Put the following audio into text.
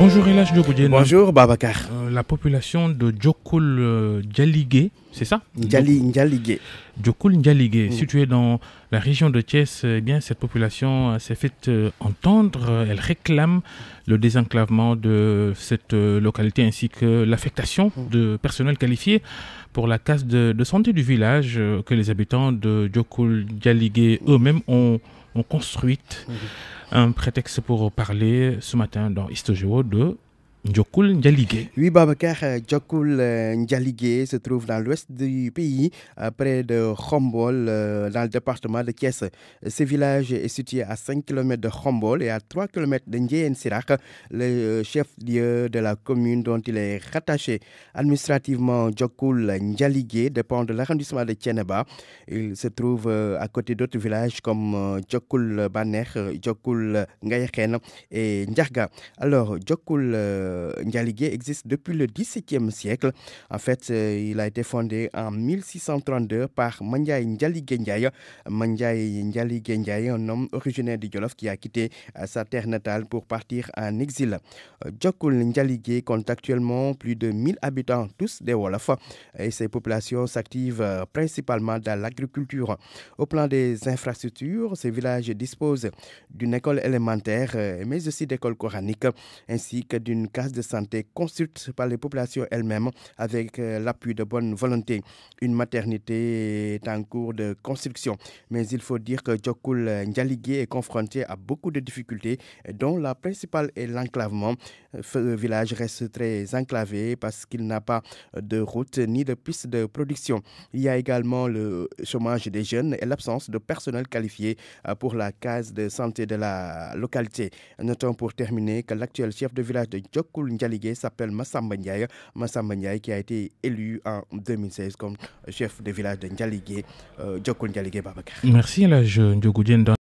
Bonjour de Djokoudjena. Bonjour Babacar. Euh, la population de Djokul euh, c'est ça Djali, Djaligé. Djokul Djaligé, mm. située dans la région de Thiès, eh bien, cette population euh, s'est faite euh, entendre. Elle réclame le désenclavement de cette localité ainsi que l'affectation mm. de personnel qualifié pour la casse de, santé du village que les habitants de Djokul Djaligé eux-mêmes ont ont construit mhm. Un prétexte pour parler ce matin dans Geo de Djokul Ndjaligé. Oui, Babacar, euh, euh, Ndjaligé se trouve dans l'ouest du pays, euh, près de Khombol, dans le département de Thiès. Ce village est situé à 5 km de Khombol et à 3 km de Ndjéen Sirak, le chef-lieu de la commune dont il est rattaché. Administrativement, Djokul Ndialigé dépend de l'arrondissement de Tienaba. Il se trouve à côté d'autres villages comme Djokul Baner, Djokul Ngayakhen et Ndjarga. Alors, euh, existe depuis le XVIIe siècle. En fait, euh, il a été fondé en 1632 par Mandiaye Ndialigé Ndiaye. Mandiaye Ndialigé Ndiaye, un homme originaire de Jolof qui a quitté euh, sa terre natale pour partir en exil. Euh, Djokul Ndialigé compte actuellement plus de 1000 habitants, tous des Wolofs, et ses populations s'activent principalement dans l'agriculture. Au plan des infrastructures, ces villages disposent d'une école élémentaire, mais aussi d'écoles coraniques, ainsi que d'une de santé consulte par les populations elles-mêmes avec euh, l'appui de bonne volonté. Une maternité est en cours de construction, mais il faut dire que Djokul Ndialigé est confronté à beaucoup de difficultés, dont la principale est l'enclavement. Le village reste très enclavé parce qu'il n'a pas de route ni de piste de production. Il y a également le chômage des jeunes et l'absence de personnel qualifié euh, pour la case de santé de la localité. Notons pour terminer que l'actuel chef de village de Djokul Koul Ndialigé s'appelle Massamba Ndiaye. Massamba Ndiaye qui a été élu en 2016 comme chef de village de Ndialigé, euh, Djokoul Ndialigé Babakar. Merci, là, je,